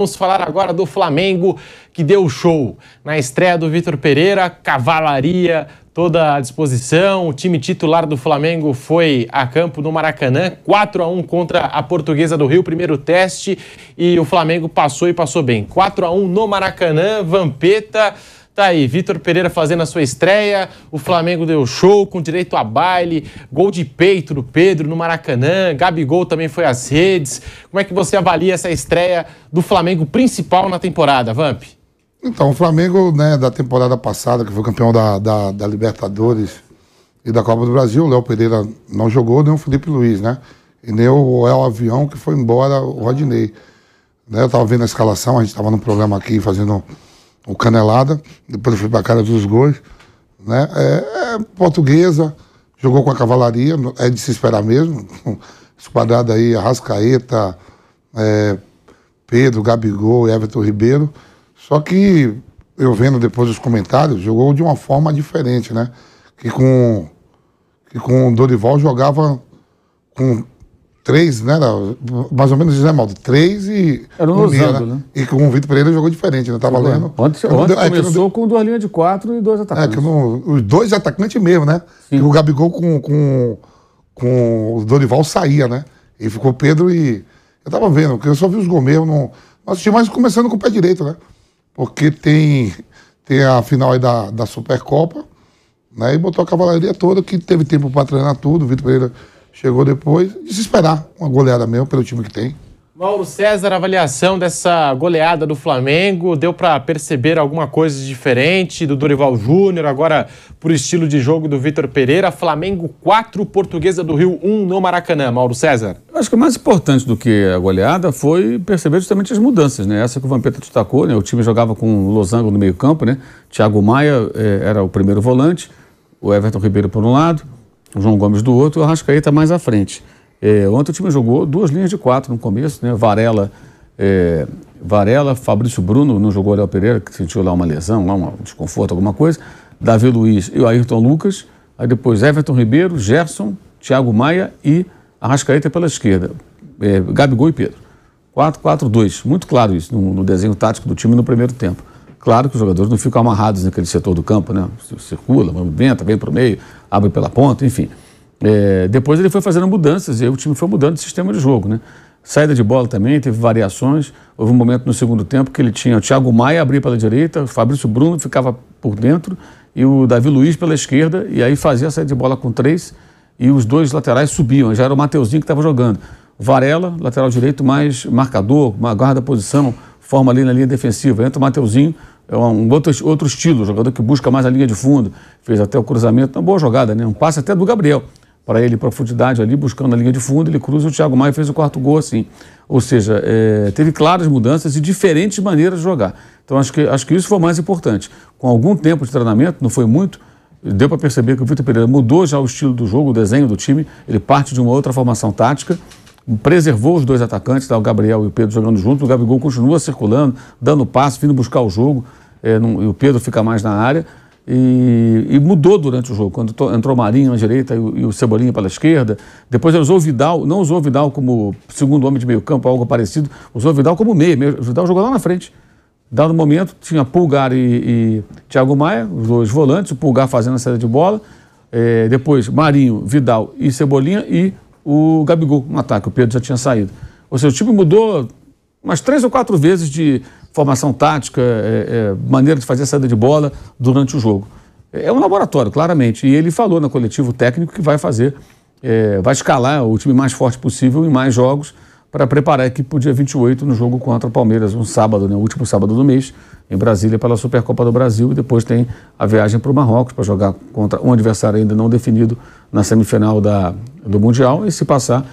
Vamos falar agora do Flamengo, que deu show na estreia do Vitor Pereira, cavalaria toda à disposição. O time titular do Flamengo foi a campo no Maracanã, 4 a 1 contra a Portuguesa do Rio, primeiro teste, e o Flamengo passou e passou bem. 4 a 1 no Maracanã, Vampeta Tá aí, Vitor Pereira fazendo a sua estreia. O Flamengo deu show com direito a baile, gol de peito do Pedro no Maracanã. Gabigol também foi às redes. Como é que você avalia essa estreia do Flamengo principal na temporada, Vamp? Então, o Flamengo, né, da temporada passada, que foi campeão da, da, da Libertadores e da Copa do Brasil, o Léo Pereira não jogou, nem o Felipe Luiz, né? E nem o El Avião que foi embora, o Rodinei. Né, eu tava vendo a escalação, a gente estava num programa aqui fazendo o Canelada, depois fui pra cara dos gols. Né? É, é, portuguesa, jogou com a cavalaria, é de se esperar mesmo. Esquadrada aí, Arrascaeta, é, Pedro, Gabigol, Everton Ribeiro. Só que eu vendo depois os comentários, jogou de uma forma diferente, né? Que com, que com o Dorival jogava com três, né? mais ou menos isso, né, Maldo? Três e. Era um Unia, né? né? E com o Vitor Pereira jogou diferente, né? Tava lendo. Ontem, ontem deu, é, começou com duas linhas de quatro e dois atacantes. É, que não, os dois atacantes mesmo, né? Sim. E o Gabigol com, com, com o Dorival saía, né? E ficou Pedro e. Eu tava vendo, porque eu só vi os gols mesmo. Não, não assisti mais começando com o pé direito, né? Porque tem, tem a final aí da, da Supercopa, né? E botou a cavalaria toda, que teve tempo para treinar tudo, o Vitor Pereira chegou depois, desesperar uma goleada mesmo pelo time que tem. Mauro César, avaliação dessa goleada do Flamengo, deu para perceber alguma coisa diferente do Dorival Júnior, agora por estilo de jogo do Vitor Pereira, Flamengo 4, Portuguesa do Rio 1 no Maracanã, Mauro César. Acho que o mais importante do que a goleada foi perceber justamente as mudanças, né? Essa que o Vampeta destacou, né? O time jogava com o Losango no meio campo, né? Thiago Maia eh, era o primeiro volante, o Everton Ribeiro por um lado, o João Gomes do outro, o Arrascaeta mais à frente. É, ontem o time jogou duas linhas de quatro no começo, né? Varela, é, Varela, Fabrício Bruno, não jogou o Léo Pereira, que sentiu lá uma lesão, lá um desconforto, alguma coisa. Davi Luiz e o Ayrton Lucas. Aí depois Everton Ribeiro, Gerson, Thiago Maia e Arrascaeta pela esquerda. É, Gabigol e Pedro. 4-4-2. Muito claro isso no, no, desenho tático do time no primeiro tempo. Claro que os jogadores não ficam amarrados naquele setor do campo, né? Circula, movimenta, vem para o meio, abre pela ponta, enfim. É, depois ele foi fazendo mudanças e o time foi mudando o sistema de jogo, né? Saída de bola também, teve variações. Houve um momento no segundo tempo que ele tinha o Thiago Maia abrir pela direita, o Fabrício Bruno ficava por dentro e o Davi Luiz pela esquerda, e aí fazia a saída de bola com três e os dois laterais subiam. Já era o Mateuzinho que estava jogando. Varela, lateral direito, mais marcador, uma guarda posição, forma ali na linha defensiva. Entra o Mateuzinho, é um outro, outro estilo, jogador que busca mais a linha de fundo, fez até o cruzamento, uma boa jogada, né? Um passe até do Gabriel para ele profundidade ali, buscando a linha de fundo, ele cruza, o Thiago Maia fez o quarto gol assim. Ou seja, é, teve claras mudanças e diferentes maneiras de jogar. Então acho que, acho que isso foi mais importante. Com algum tempo de treinamento, não foi muito, deu para perceber que o Vitor Pereira mudou já o estilo do jogo, o desenho do time, ele parte de uma outra formação tática, preservou os dois atacantes, tá, o Gabriel e o Pedro jogando junto, o Gabigol continua circulando, dando passo, vindo buscar o jogo, é, não, e o Pedro fica mais na área. E, e, mudou durante o jogo, quando to, entrou Marinho na direita e o, e o Cebolinha pela esquerda. Depois ele usou o Vidal, não usou o Vidal como segundo homem de meio campo, algo parecido, usou o Vidal como meio O Vidal jogou lá na frente. Dado momento, tinha Pulgar e, e Thiago Maia, os dois volantes, o Pulgar fazendo a saída de bola. É, depois Marinho, Vidal e Cebolinha e o Gabigol no um ataque. O Pedro já tinha saído. Ou seja, o time mudou umas três ou quatro vezes de, formação tática, é, é, maneira de fazer a saída de bola durante o jogo. É um laboratório, claramente. E ele falou no coletivo técnico que vai fazer, é, vai escalar o time mais forte possível em mais jogos para preparar a equipe para o dia 28 no jogo contra o Palmeiras, um sábado, né, o último sábado do mês, em Brasília, pela Supercopa do Brasil. E depois tem a viagem para o Marrocos para jogar contra um adversário ainda não definido na semifinal da, do Mundial. E se passar,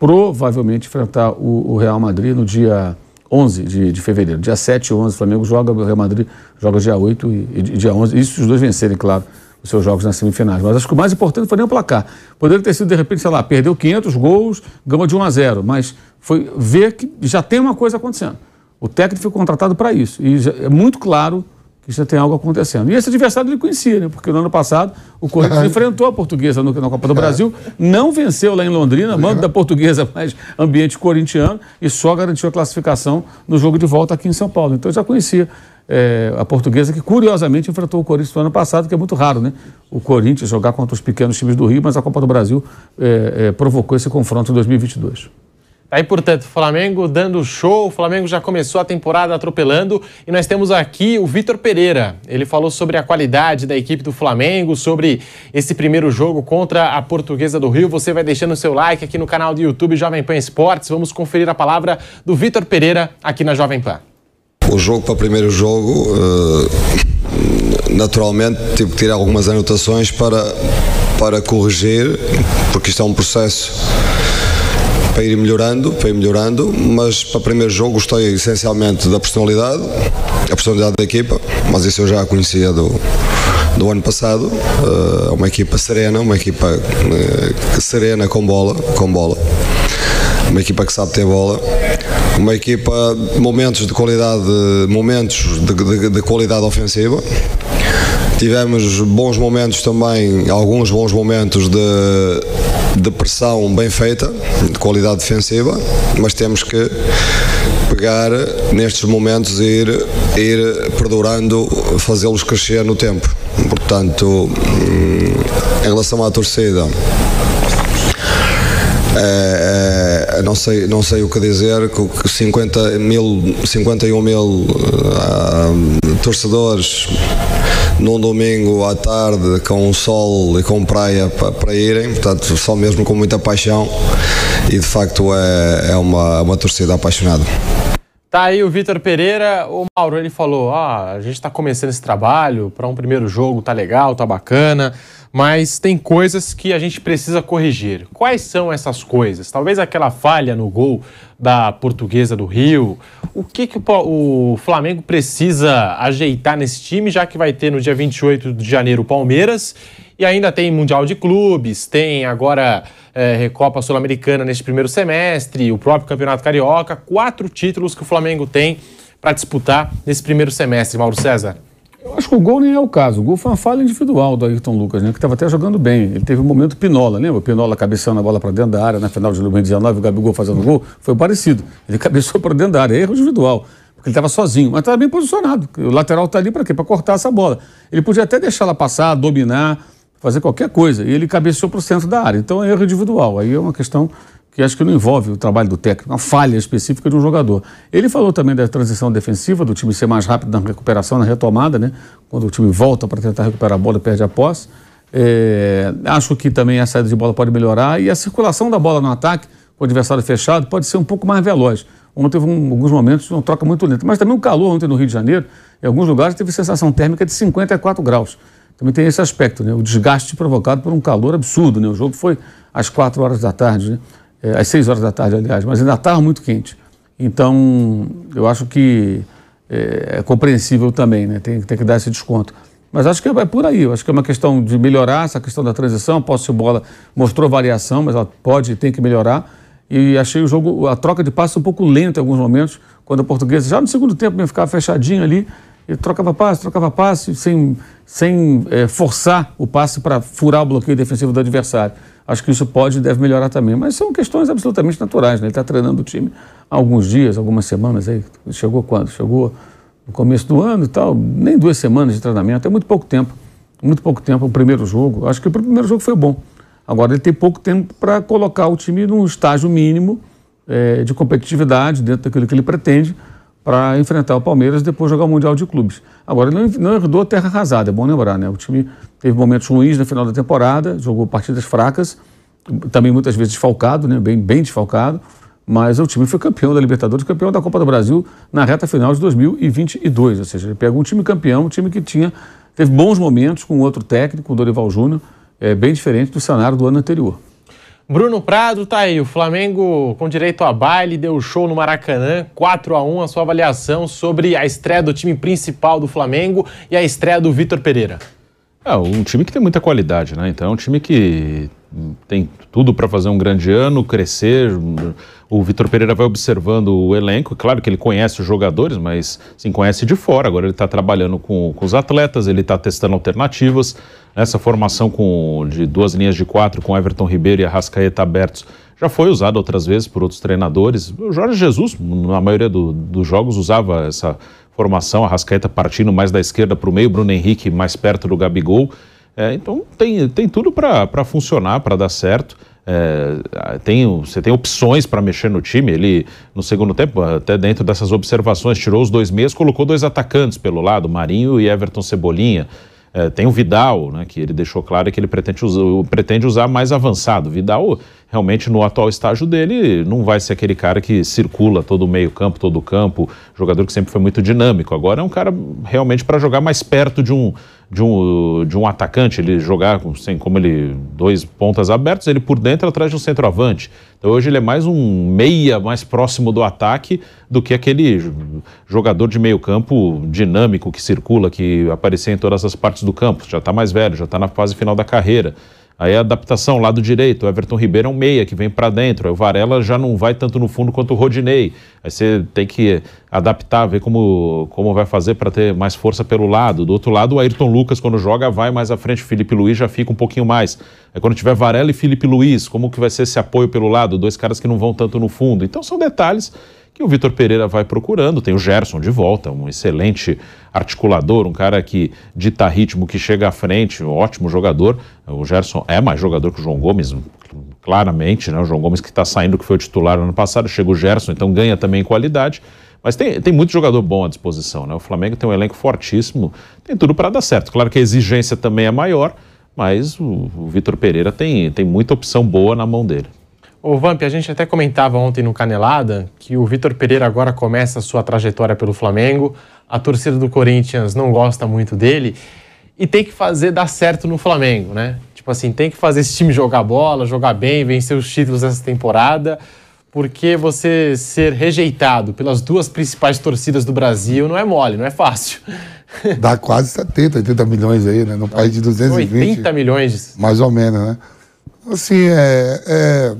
provavelmente enfrentar o, o Real Madrid no dia 11 de, de fevereiro. Dia 7 e 11, o Flamengo joga, o Real Madrid joga dia 8 e, e dia 11. Isso os dois vencerem, claro, os seus jogos nas semifinais. Mas acho que o mais importante foi nem o placar. Poderia ter sido, de repente, sei lá, perdeu 500 gols, gama de 1 a 0. Mas foi ver que já tem uma coisa acontecendo. O técnico foi contratado para isso. E é muito claro que já tem algo acontecendo. E esse adversário ele conhecia, né? Porque no ano passado o Corinthians enfrentou a Portuguesa no, na Copa do é. Brasil, não venceu lá em Londrina, mando da Portuguesa, mas ambiente corintiano, e só garantiu a classificação no jogo de volta aqui em São Paulo. Então já conhecia é, a Portuguesa, que curiosamente enfrentou o Corinthians no ano passado, que é muito raro, né? O Corinthians jogar contra os pequenos times do Rio, mas a Copa do Brasil é, é, provocou esse confronto em 2022. Tá aí, portanto, Flamengo dando show, o Flamengo já começou a temporada atropelando e nós temos aqui o Vitor Pereira. Ele falou sobre a qualidade da equipe do Flamengo, sobre esse primeiro jogo contra a Portuguesa do Rio. Você vai deixando seu like aqui no canal do YouTube Jovem Pan Esportes. Vamos conferir a palavra do Vitor Pereira aqui na Jovem Pan. O jogo para o primeiro jogo, eh, naturalmente, tive que tirar algumas anotações para, para corrigir, porque isto é um processo para ir melhorando, para ir melhorando, mas para o primeiro jogo gostei essencialmente da personalidade, a personalidade da equipa, mas isso eu já a conhecia do, do ano passado. Eh, é uma equipa serena, uma equipa eh, serena com bola, com bola. Uma equipa que sabe ter bola, uma equipa momentos de qualidade, momentos de, de, de qualidade ofensiva. Tivemos bons momentos também, alguns bons momentos de de pressão bem feita, de qualidade defensiva, mas temos que pegar nestes momentos e ir, ir perdurando, fazê-los crescer no tempo. Portanto, hum, em relação à torcida, é, é eh, não sei, não sei o que dizer, que 50 mil, 51 mil uh, torcedores num domingo à tarde com sol e com praia para, para irem, portanto, só mesmo com muita paixão e de facto é, é uma, uma torcida apaixonada. Tá aí o Vitor Pereira, o Mauro, ele falou: ah, a gente está começando esse trabalho para um primeiro jogo, tá legal, tá bacana mas tem coisas que a gente precisa corrigir. Quais são essas coisas? Talvez aquela falha no gol da Portuguesa do Rio. O que, que o Flamengo precisa ajeitar nesse time, já que vai ter no dia 28 de janeiro o Palmeiras e ainda tem Mundial de Clubes, tem agora é, Recopa Sul-Americana neste primeiro semestre, o próprio Campeonato Carioca. Quatro títulos que o Flamengo tem para disputar nesse primeiro semestre, Mauro César. Acho que o gol nem é o caso. O gol foi uma falha individual do Ayrton Lucas, né? Que estava até jogando bem. Ele teve um momento Pinola, lembra? Pinola cabeçando a bola para dentro da área na final de 2019, o Gabigol fazendo gol. Foi parecido. Ele cabeçou para dentro da área, erro individual. Porque ele estava sozinho, mas estava bem posicionado. O lateral está ali para quê? Para cortar essa bola. Ele podia até deixar ela passar, dominar, fazer qualquer coisa. E ele cabeceou para o centro da área. Então é erro individual. Aí é uma questão que acho que não envolve o trabalho do técnico, uma falha específica de um jogador. Ele falou também da transição defensiva, do time ser mais rápido na recuperação, na retomada, né? Quando o time volta para tentar recuperar a bola, perde a posse. É, acho que também a saída de bola pode melhorar e a circulação da bola no ataque, com o adversário fechado, pode ser um pouco mais veloz. Ontem teve um, alguns momentos de uma troca muito lenta, mas também o calor ontem no Rio de Janeiro, em alguns lugares, teve sensação térmica de 54 graus. Também tem esse aspecto, né? O desgaste provocado por um calor absurdo, né? O jogo foi às 4 horas da tarde, né? é, às 6 horas da tarde, aliás, mas ainda estava muito quente. Então, eu acho que é, é compreensível também, né? Tem, tem, que dar esse desconto. Mas acho que é, é por aí, eu acho que é uma questão de melhorar essa questão da transição. A posse de bola mostrou variação, mas ela pode e tem que melhorar. E achei o jogo, a troca de passos um pouco lenta em alguns momentos, quando a portuguesa, já no segundo tempo, ia ficar fechadinho ali ele trocava passe, trocava passe, sem, sem é, forçar o passe para furar o bloqueio defensivo do adversário. Acho que isso pode e deve melhorar também. Mas são questões absolutamente naturais. Né? Ele está treinando o time há alguns dias, algumas semanas. aí Chegou quando? Chegou no começo do ano e tal. Nem duas semanas de treinamento. É muito pouco tempo. Muito pouco tempo o primeiro jogo. Acho que o primeiro jogo foi bom. Agora ele tem pouco tempo para colocar o time num estágio mínimo é, de competitividade dentro daquilo que ele pretende para enfrentar o Palmeiras e depois jogar o Mundial de Clubes. Agora, ele não, não herdou terra arrasada, é bom lembrar, né? O time teve momentos ruins no final da temporada, jogou partidas fracas, também muitas vezes desfalcado, né? bem, bem desfalcado, mas o time foi campeão da Libertadores, campeão da Copa do Brasil na reta final de 2022. Ou seja, ele pega um time campeão, um time que tinha teve bons momentos com outro técnico, o Dorival Júnior, é, bem diferente do cenário do ano anterior. Bruno Prado, tá aí. O Flamengo com direito a baile deu show no Maracanã, 4 a 1 A sua avaliação sobre a estreia do time principal do Flamengo e a estreia do Vitor Pereira? É um time que tem muita qualidade, né? Então é um time que tem tudo para fazer um grande ano, crescer. O Vitor Pereira vai observando o elenco. Claro que ele conhece os jogadores, mas se assim, conhece de fora. Agora ele está trabalhando com, com, os atletas, ele está testando alternativas. Essa formação com, de duas linhas de quatro, com Everton Ribeiro e Arrascaeta abertos, já foi usada outras vezes por outros treinadores. O Jorge Jesus, na maioria do, dos jogos, usava essa formação. Arrascaeta partindo mais da esquerda para o meio, Bruno Henrique mais perto do Gabigol. É, então tem, tem tudo para funcionar, para dar certo. É, tem, você tem opções para mexer no time. Ele, no segundo tempo, até dentro dessas observações, tirou os dois meias, colocou dois atacantes pelo lado, Marinho e Everton Cebolinha. É, tem o Vidal, né, que ele deixou claro que ele pretende usar, pretende usar mais avançado. Vidal, realmente, no atual estágio dele, não vai ser aquele cara que circula todo o meio-campo, todo o campo, jogador que sempre foi muito dinâmico. Agora é um cara realmente para jogar mais perto de um, de um, de um atacante, ele jogar assim, como ele, dois pontas abertos, ele por dentro atrás de um centroavante. Então hoje ele é mais um meia, mais próximo do ataque do que aquele jogador de meio campo dinâmico que circula, que aparecia em todas as partes do campo. Já está mais velho, já está na fase final da carreira. Aí a adaptação, lado direito, o Everton Ribeiro é um meia que vem para dentro. Aí o Varela já não vai tanto no fundo quanto o Rodinei. Aí você tem que adaptar, ver como, como vai fazer para ter mais força pelo lado. Do outro lado, o Ayrton Lucas, quando joga, vai mais à frente. Felipe Luiz já fica um pouquinho mais. Aí quando tiver Varela e Felipe Luiz, como que vai ser esse apoio pelo lado? Dois caras que não vão tanto no fundo. Então são detalhes que o Vitor Pereira vai procurando. Tem o Gerson de volta, um excelente articulador, um cara que dita ritmo, que chega à frente, um ótimo jogador. O Gerson é mais jogador que o João Gomes, claramente, né? O João Gomes que está saindo, que foi o titular no ano passado, chega o Gerson, então ganha também qualidade. Mas tem, tem muito jogador bom à disposição, né? O Flamengo tem um elenco fortíssimo, tem tudo para dar certo. Claro que a exigência também é maior, mas o, o Vitor Pereira tem, tem muita opção boa na mão dele. Ô Vamp, a gente até comentava ontem no Canelada que o Vitor Pereira agora começa a sua trajetória pelo Flamengo, a torcida do Corinthians não gosta muito dele e tem que fazer dar certo no Flamengo, né? Tipo assim, tem que fazer esse time jogar bola, jogar bem, vencer os títulos essa temporada, porque você ser rejeitado pelas duas principais torcidas do Brasil não é mole, não é fácil. Dá quase 70, 80 milhões aí, né? No país de 220. 80 milhões. Mais ou menos, né? Assim, é... é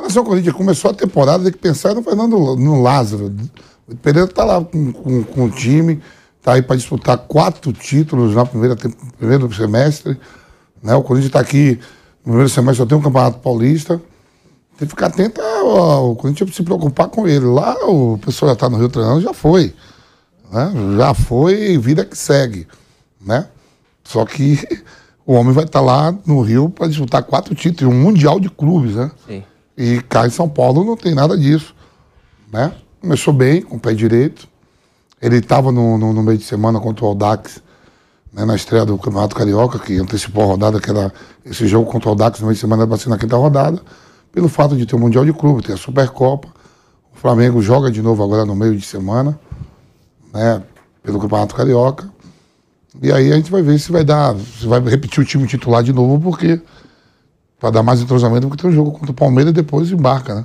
relação ao Corinthians, começou a temporada, tem que pensar no Fernando no Lázaro. O Pereira está lá com, com, com, o time, está aí para disputar quatro títulos na primeira primeiro semestre. Né? O Corinthians está aqui no primeiro semestre, só tem um Campeonato Paulista. Tem que ficar atento ao, Corinthians se preocupar com ele. Lá o pessoal já está no Rio treinando, já foi. Né? Já foi, vida que segue. Né? Só que o homem vai estar tá lá no Rio para disputar quatro títulos, um mundial de clubes, né? Sim. E cá em São Paulo não tem nada disso. Né? Começou bem, com o pé direito. Ele estava no, no, no, meio de semana contra o Aldax, né, na estreia do Campeonato Carioca, que antecipou a rodada, que era esse jogo contra o Aldax no meio de semana vai ser na quinta rodada, pelo fato de ter o Mundial de Clube, ter a Supercopa. O Flamengo joga de novo agora no meio de semana, né, pelo Campeonato Carioca. E aí a gente vai ver se vai dar, se vai repetir o time titular de novo, porque para dar mais entrosamento, porque tem um jogo contra o Palmeiras e depois embarca, né?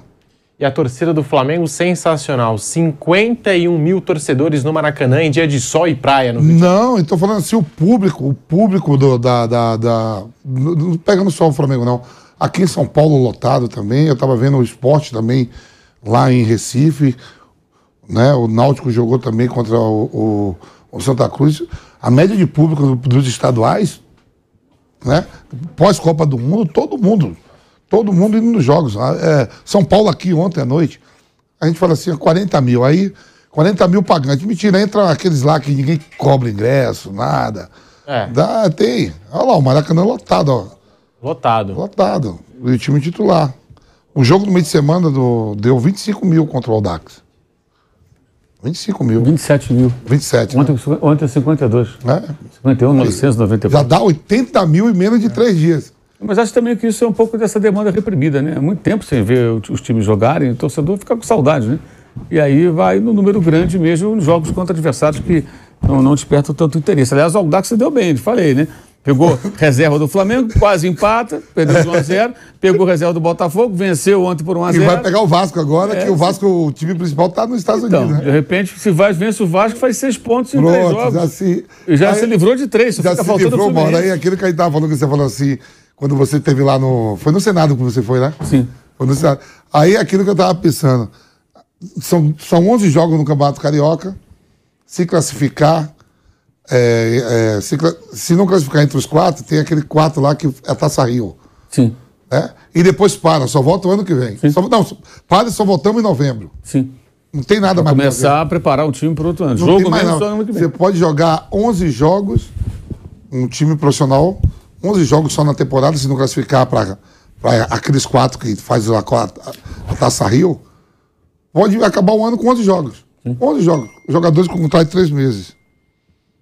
E a torcida do Flamengo sensacional. 51 mil torcedores no Maracanã em dia de sol e praia. No Rio não, estou falando assim, o público, o público do, da, da, da... Não pegando só o Flamengo, não. Aqui em São Paulo lotado também. Eu estava vendo o esporte também lá em Recife. Né? O Náutico jogou também contra o, o, o Santa Cruz. A média de público dos estaduais né? Pós-Copa do Mundo, todo mundo, todo mundo indo nos jogos. Ah, é, São Paulo aqui ontem à noite, a gente fala assim, 40 é mil, aí 40 mil pagantes. Mentira, entra aqueles lá que ninguém cobra ingresso, nada. É. Dá, tem. Olha lá, o Maracanã é lotado, ó. Lotado. Lotado. E o time titular. O jogo no meio de semana do, deu 25 mil contra o Aldax. 25 mil. 27 mil. 27. Ontem, né? ontem 52. É. 51, 994. Já dá 80 mil em menos de é. três dias. Mas acho também que isso é um pouco dessa demanda reprimida, né? É muito tempo sem ver os times jogarem, o torcedor fica com saudade, né? E aí vai no número grande mesmo nos jogos contra adversários que não, não despertam tanto interesse. Aliás, o Aldax se deu bem, falei, né? Pegou reserva do Flamengo, quase empata, perdeu 1x0, pegou reserva do Botafogo, venceu ontem por 1x0. E vai pegar o Vasco agora, é, que o Vasco, o time principal, está nos Estados então, Unidos. Né? De repente, se vai, vence o Vasco, faz seis pontos Pronto, em três jogos. Já se, já aí, se livrou de três, só já fica se faltando livrou, mano. Aí aquilo que a gente estava falando, que você falou assim, quando você teve lá no. Foi no Senado que você foi, né? Sim. Foi no Senado. Aí aquilo que eu estava pensando. São, são 11 jogos no Campeonato Carioca. Se classificar, é, é, se, se, não classificar entre os quatro, tem aquele quatro lá que é a Taça Rio. Sim. É? E depois para, só volta o ano que vem. Sim. Só, não, para e só voltamos em novembro. Sim. Não tem nada pra mais. Começar a preparar um time para outro ano. Não Jogo mesmo só ano que vem. Você pode jogar 11 jogos, um time profissional, 11 jogos só na temporada, se não classificar para aqueles quatro que faz a, a, a Taça Rio, pode acabar o ano com 11 jogos. Sim. 11 jogos. Jogadores com contrato de três meses.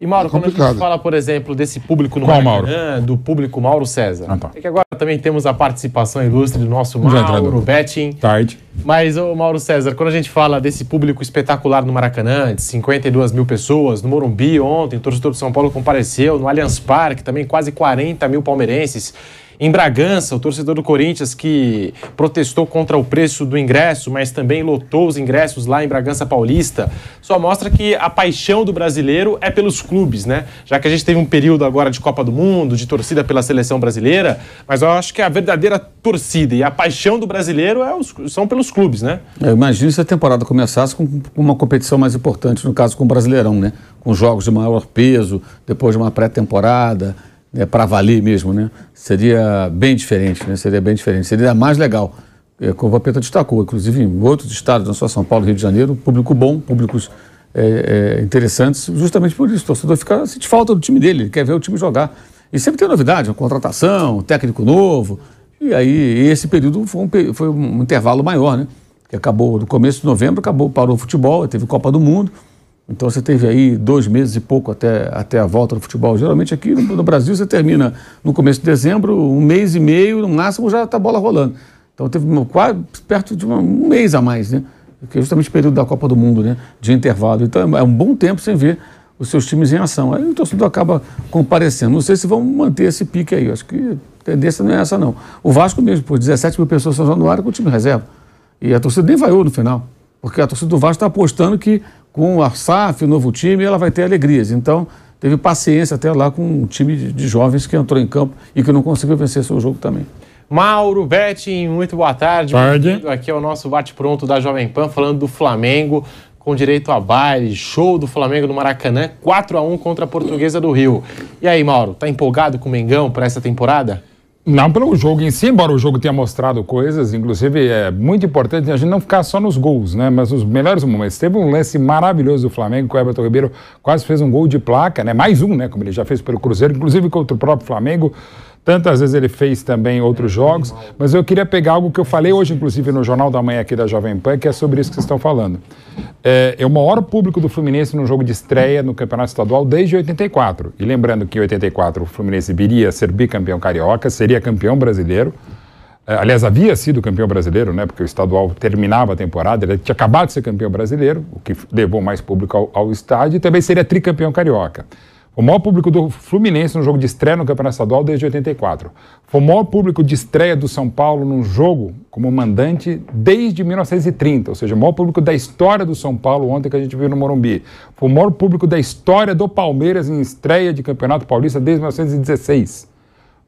E Mauro, é quando a gente fala, por exemplo, desse público no Qual, Maracanã, do público Mauro César, ah, tá. é que agora também temos a participação ilustre do nosso Mauro Betting. Tarde. Mas, ô Mauro César, quando a gente fala desse público espetacular no Maracanã, de 52 mil pessoas, no Morumbi ontem, o torcedor de São Paulo compareceu, no Allianz Parque também quase 40 mil palmeirenses. Em Bragança, o torcedor do Corinthians que protestou contra o preço do ingresso, mas também lotou os ingressos lá em Bragança Paulista, só mostra que a paixão do brasileiro é pelos clubes, né? Já que a gente teve um período agora de Copa do Mundo, de torcida pela seleção brasileira, mas eu acho que a verdadeira torcida e a paixão do brasileiro é os, são pelos clubes, né? Eu imagino se a temporada começasse com uma competição mais importante, no caso com o Brasileirão, né? Com jogos de maior peso, depois de uma pré-temporada. É para valer mesmo, né? Seria bem diferente, né? Seria bem diferente, seria mais legal. É, como o Vampeta destacou, inclusive em outros estados, não só São Paulo, Rio de Janeiro, público bom, públicos é, é, interessantes, justamente por isso. O torcedor fica, sente falta do time dele, ele quer ver o time jogar. E sempre tem novidade, uma contratação, um técnico novo. E aí, esse período foi um, foi um intervalo maior, né? Que acabou no começo de novembro, acabou, parou o futebol, teve Copa do Mundo. Então você teve aí dois meses e pouco até, até a volta do futebol. Geralmente aqui no, no Brasil você termina no começo de dezembro, um mês e meio, no máximo já está a bola rolando. Então teve quase perto de uma, um mês a mais, né? Que é justamente o período da Copa do Mundo, né? De intervalo. Então é, é um bom tempo sem ver os seus times em ação. Aí o torcedor acaba comparecendo. Não sei se vão manter esse pique aí. acho que a tendência não é essa, não. O Vasco mesmo, pô, 17 mil pessoas em no ar com o time reserva. E a torcida nem vaiou no final. Porque a torcida do Vasco está apostando que com a SAF, o novo time, ela vai ter alegrias. Então, teve paciência até lá com um time de jovens que entrou em campo e que não conseguiu vencer seu jogo também. Mauro Betting, muito boa tarde. Tarde. Aqui é o nosso bate-pronto da Jovem Pan, falando do Flamengo, com direito a baile, show do Flamengo no Maracanã, 4 a 1 contra a Portuguesa do Rio. E aí, Mauro, tá empolgado com o Mengão para essa temporada? Não pelo jogo em si, embora o jogo tenha mostrado coisas, inclusive é muito importante a gente não ficar só nos gols, né? Mas nos melhores momentos. Teve um lance maravilhoso do Flamengo, que o Everton Ribeiro quase fez um gol de placa, né? Mais um, né? Como ele já fez pelo Cruzeiro, inclusive contra o próprio Flamengo. Tantas vezes ele fez também outros é, jogos, mas eu queria pegar algo que eu falei hoje, inclusive, no Jornal da Manhã aqui da Jovem Pan, que é sobre isso que vocês estão falando. É, é o maior público do Fluminense no jogo de estreia no Campeonato Estadual desde 84. E lembrando que em 84 o Fluminense viria a ser bicampeão carioca, seria campeão brasileiro. É, aliás, havia sido campeão brasileiro, né? Porque o estadual terminava a temporada, ele tinha acabado de ser campeão brasileiro, o que levou mais público ao, ao estádio, e também seria tricampeão carioca. O maior público do Fluminense no jogo de estreia no Campeonato Estadual desde 84. Foi o maior público de estreia do São Paulo num jogo como mandante desde 1930, ou seja, o maior público da história do São Paulo ontem que a gente viu no Morumbi. Foi o maior público da história do Palmeiras em estreia de Campeonato Paulista desde 1916.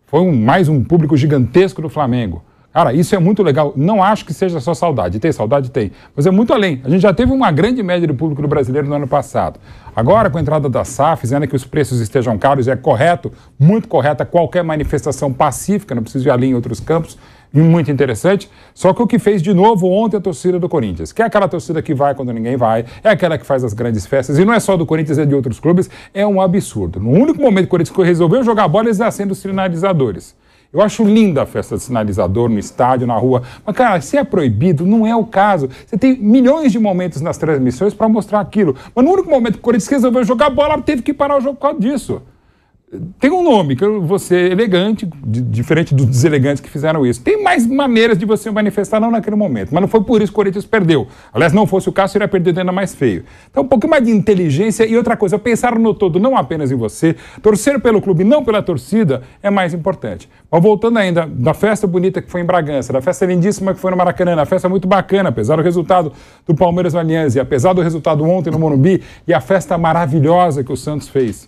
Foi um, mais um público gigantesco do Flamengo. Cara, isso é muito legal. Não acho que seja só saudade. Tem saudade? Tem. Mas é muito além. A gente já teve uma grande média de público do brasileiro no ano passado. Agora, com a entrada da SAF, fazendo que os preços estejam caros, é correto, muito correta qualquer manifestação pacífica, não preciso ir ali em outros campos, muito interessante. Só que o que fez de novo ontem a torcida do Corinthians, que é aquela torcida que vai quando ninguém vai, é aquela que faz as grandes festas, e não é só do Corinthians, é de outros clubes, é um absurdo. No único momento que o Corinthians resolveu jogar bola, eles acendem os sinalizadores. Eu acho linda a festa de sinalizador no estádio, na rua. Mas, cara, se é proibido, não é o caso. Você tem milhões de momentos nas transmissões para mostrar aquilo. Mas no único momento que o Corinthians resolveu jogar bola, teve que parar o jogo por causa disso tem um nome, que você elegante, diferente dos deselegantes que fizeram isso. Tem mais maneiras de você manifestar, não naquele momento. Mas não foi por isso que o Corinthians perdeu. Aliás, não fosse o caso, iria perder ainda mais feio. Então, um pouquinho mais de inteligência e outra coisa, pensar no todo, não apenas em você. Torcer pelo clube, não pela torcida, é mais importante. Mas voltando ainda, da festa bonita que foi em Bragança, da festa lindíssima que foi no Maracanã, da festa muito bacana, apesar do resultado do Palmeiras no e apesar do resultado ontem no Morumbi, e a festa maravilhosa que o Santos fez.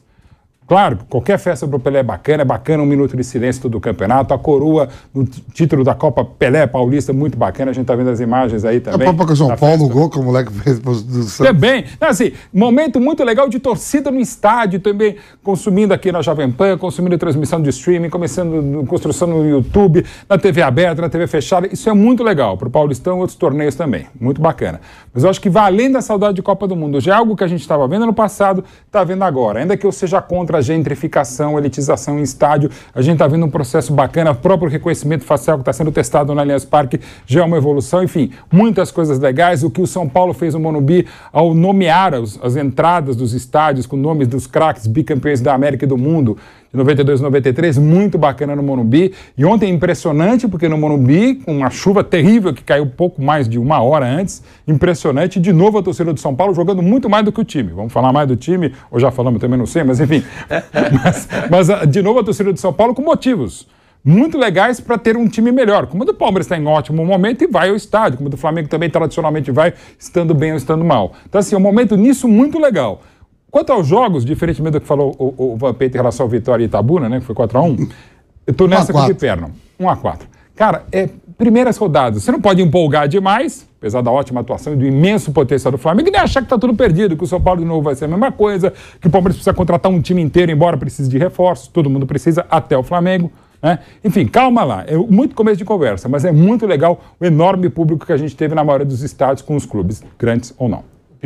Claro, qualquer festa para o Pelé é bacana, é bacana um minuto de silêncio todo o campeonato, a coroa no título da Copa Pelé Paulista, muito bacana, a gente está vendo as imagens aí também. A Copa São Paulo, o gol que o moleque fez do Santos. Também, assim, momento muito legal de torcida no estádio também, consumindo aqui na Jovem Pan, consumindo transmissão de streaming, começando construção no YouTube, na TV aberta, na TV fechada, isso é muito legal para o Paulistão e outros torneios também, muito bacana. Mas eu acho que vai além da saudade de Copa do Mundo, já é algo que a gente estava vendo no passado, está vendo agora, ainda que eu seja contra a gentrificação, elitização em estádio. A gente está vendo um processo bacana, o próprio reconhecimento facial que está sendo testado no Allianz Parque já é uma evolução. Enfim, muitas coisas legais. O que o São Paulo fez no Monumbi ao nomear as, as entradas dos estádios com nomes dos craques bicampeões da América e do mundo de 92 93, muito bacana no Morumbi. E ontem é impressionante, porque no Morumbi, com uma chuva terrível que caiu pouco mais de uma hora antes, impressionante. De novo a torcida do São Paulo jogando muito mais do que o time. Vamos falar mais do time, ou já falamos também, não sei, mas enfim. mas, mas ah, de novo a torcida do São Paulo com motivos muito legais para ter um time melhor. Como o do Palmeiras está em ótimo momento e vai ao estádio, como o do Flamengo também tradicionalmente vai, estando bem ou estando mal. Então, assim, é um momento nisso muito legal. Quanto aos jogos, diferentemente do que falou o, o Vampeta em relação ao Vitória e Itabuna, né, né, que foi 4x1, eu tô nessa com o Piperno. 1x4. Cara, é primeiras rodadas. Você não pode empolgar demais, apesar da ótima atuação e do imenso potencial do Flamengo, e nem achar que está tudo perdido, que o São Paulo de novo vai ser a mesma coisa, que o Palmeiras precisa contratar um time inteiro, embora precise de reforços, todo mundo precisa, até o Flamengo. Né? Enfim, calma lá. É muito começo de conversa, mas é muito legal o enorme público que a gente teve na maioria dos estádios com os clubes, grandes ou não.